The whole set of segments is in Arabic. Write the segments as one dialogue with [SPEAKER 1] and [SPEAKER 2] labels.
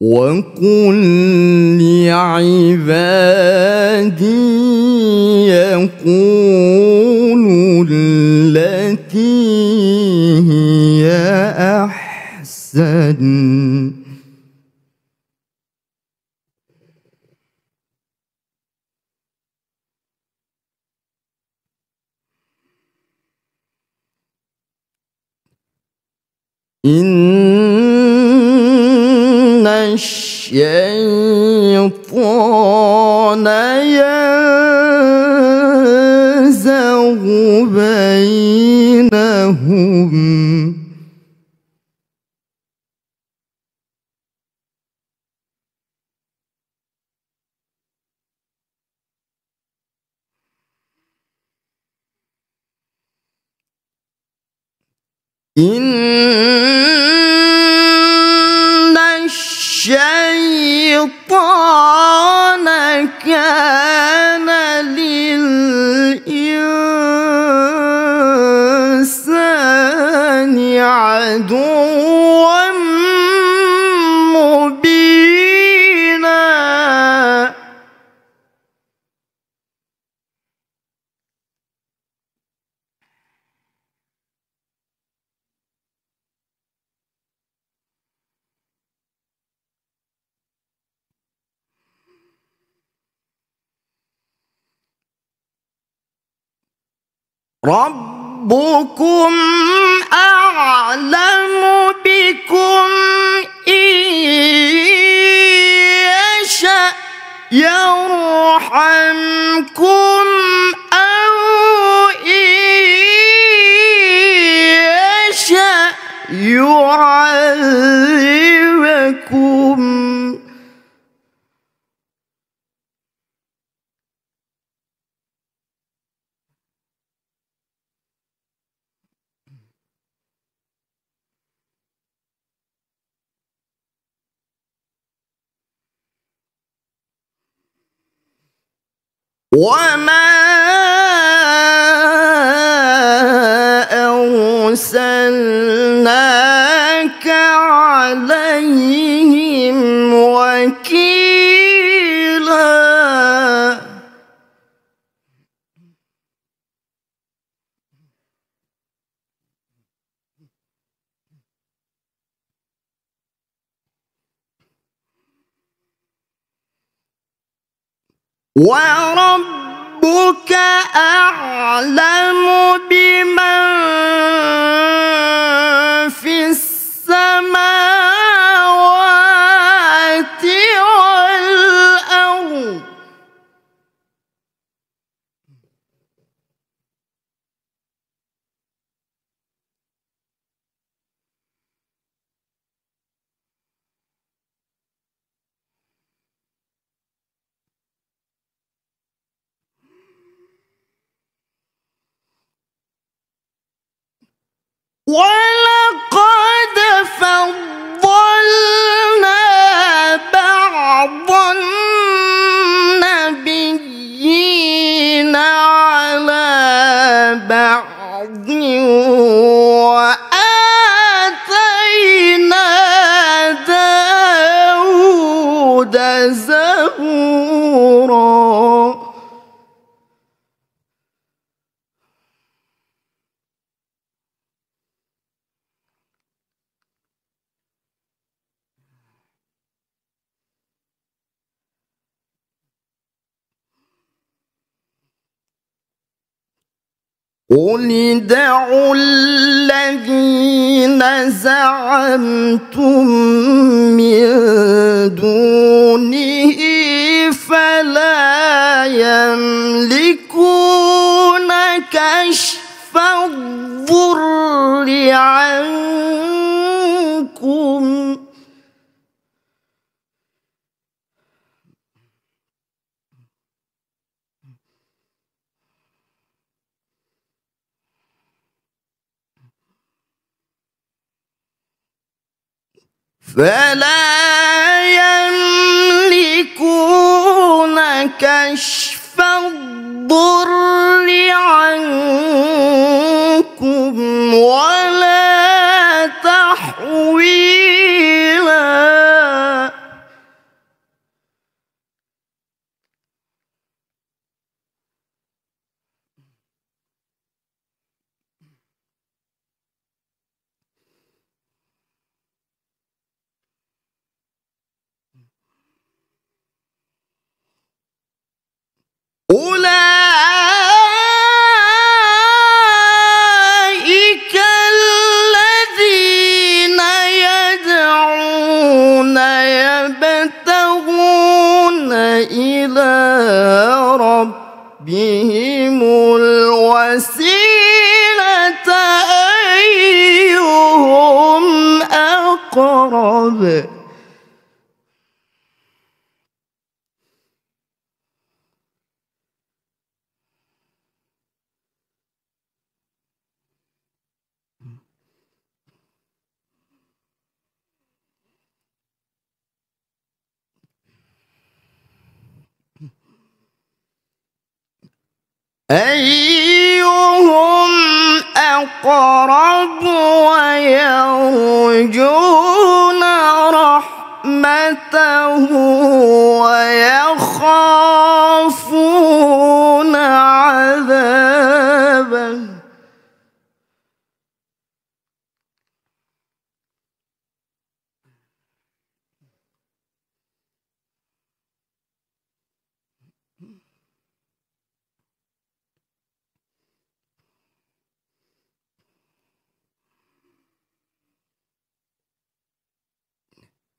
[SPEAKER 1] وقل لعبادي يقولوا التي هي أحسن إن الشيطان ينزغ بينهم ربكم أعلم بكم إن يشأ يرحمكم وما وربك أعلم بمن قل دعوا الذين زعمتم من دونه فلا يملكون كشف الضر عنه فلا يملكون كشف أولئك الذين يدعون يبتغون إلى ربهم الوسيلة أيهم أقرب أيهم أقرب ويرجون رحمته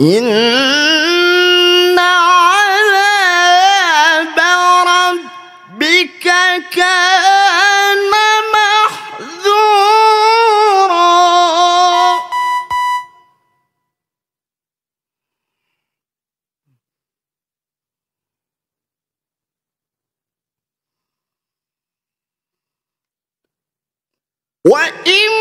[SPEAKER 1] إن عذاب ربك كان محذورا وإن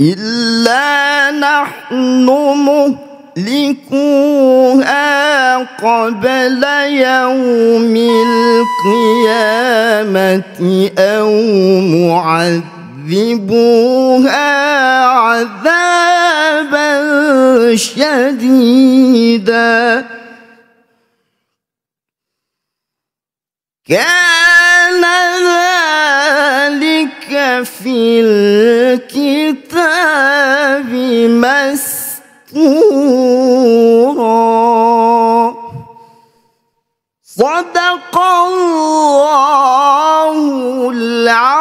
[SPEAKER 1] إلا نحن مهلكوها قبل يوم القيامة أو معذبوها عذابا شديدا كان ذلك في مسكورا صدق الله العظيم